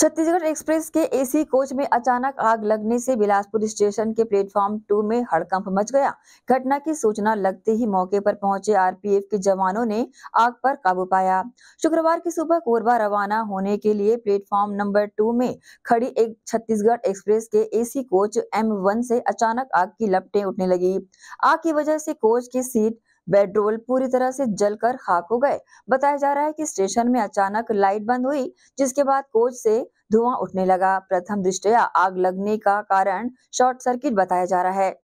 Chhattisgarh express के AC coach में अचानक आग लगने से बिलासपुर स्टेशन के प्लेटफॉर्म टू में हड़कंप मच गया घटना की सूचना लगते ही मौके पर पहुंचे आरपीएफ के जवानों ने आग पर काबू पाया शुक्रवार की सुबह कोरबा रवाना होने के लिए प्लेटफॉर्म नंबर टू में खड़ी एक छत्तीसगढ़ एक्सप्रेस के एसी कोच एम वन से अचानक आग की लपटें उठने लगी आग की वजह से कोच की सीट बेडरोल पूरी तरह से जलकर खाक हो गए बताया जा रहा है कि स्टेशन में अचानक लाइट बंद हुई जिसके बाद कोच से धुआं उठने लगा प्रथम दृष्टया आग लगने का कारण शॉर्ट सर्किट बताया जा रहा है